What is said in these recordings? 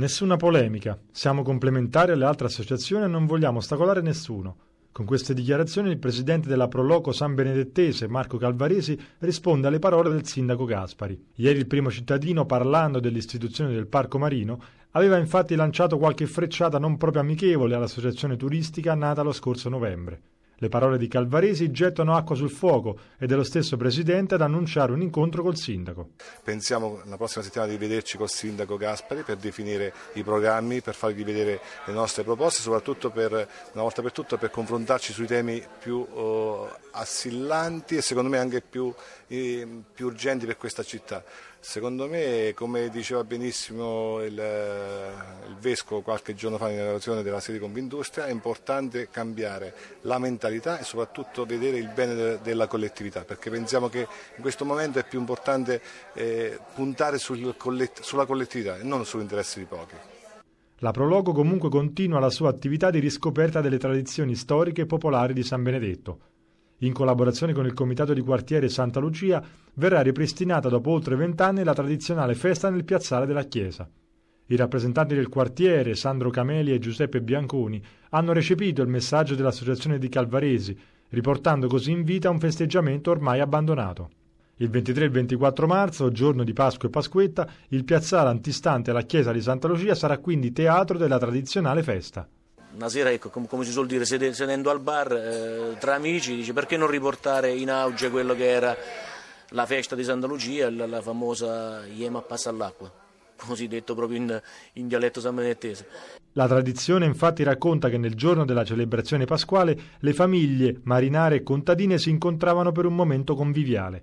Nessuna polemica, siamo complementari alle altre associazioni e non vogliamo ostacolare nessuno. Con queste dichiarazioni il presidente della Proloco San Benedettese, Marco Calvaresi, risponde alle parole del sindaco Gaspari. Ieri il primo cittadino, parlando dell'istituzione del Parco Marino, aveva infatti lanciato qualche frecciata non proprio amichevole all'associazione turistica nata lo scorso novembre. Le parole di Calvaresi gettano acqua sul fuoco e dello stesso Presidente ad annunciare un incontro col Sindaco. Pensiamo la prossima settimana di vederci col Sindaco Gaspari per definire i programmi, per fargli vedere le nostre proposte, soprattutto per, una volta per tutto per confrontarci sui temi più eh, assillanti e secondo me anche più, eh, più urgenti per questa città. Secondo me, come diceva benissimo il Vescovo qualche giorno fa in relazione della sede Convindustria, è importante cambiare la mentalità e soprattutto vedere il bene della collettività, perché pensiamo che in questo momento è più importante eh, puntare sul collett sulla collettività e non sull'interesse di pochi. La Prologo comunque continua la sua attività di riscoperta delle tradizioni storiche e popolari di San Benedetto. In collaborazione con il Comitato di Quartiere Santa Lucia verrà ripristinata dopo oltre vent'anni la tradizionale festa nel piazzale della chiesa. I rappresentanti del quartiere, Sandro Cameli e Giuseppe Bianconi, hanno recepito il messaggio dell'associazione di Calvaresi, riportando così in vita un festeggiamento ormai abbandonato. Il 23 e il 24 marzo, giorno di Pasqua e Pasquetta, il piazzale antistante alla chiesa di Santa Lucia sarà quindi teatro della tradizionale festa. Una sera, ecco, come si suol dire, sedendo al bar eh, tra amici, dice perché non riportare in auge quello che era la festa di Santa Lucia, la, la famosa Iema passa all'acqua così detto proprio in, in dialetto sambenettese. La tradizione infatti racconta che nel giorno della celebrazione pasquale le famiglie marinare e contadine si incontravano per un momento conviviale.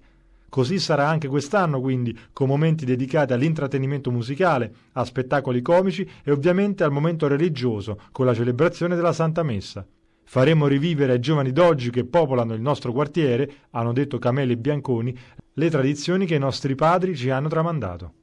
Così sarà anche quest'anno, quindi, con momenti dedicati all'intrattenimento musicale, a spettacoli comici e ovviamente al momento religioso, con la celebrazione della Santa Messa. Faremo rivivere ai giovani d'oggi che popolano il nostro quartiere, hanno detto Cameli e Bianconi, le tradizioni che i nostri padri ci hanno tramandato.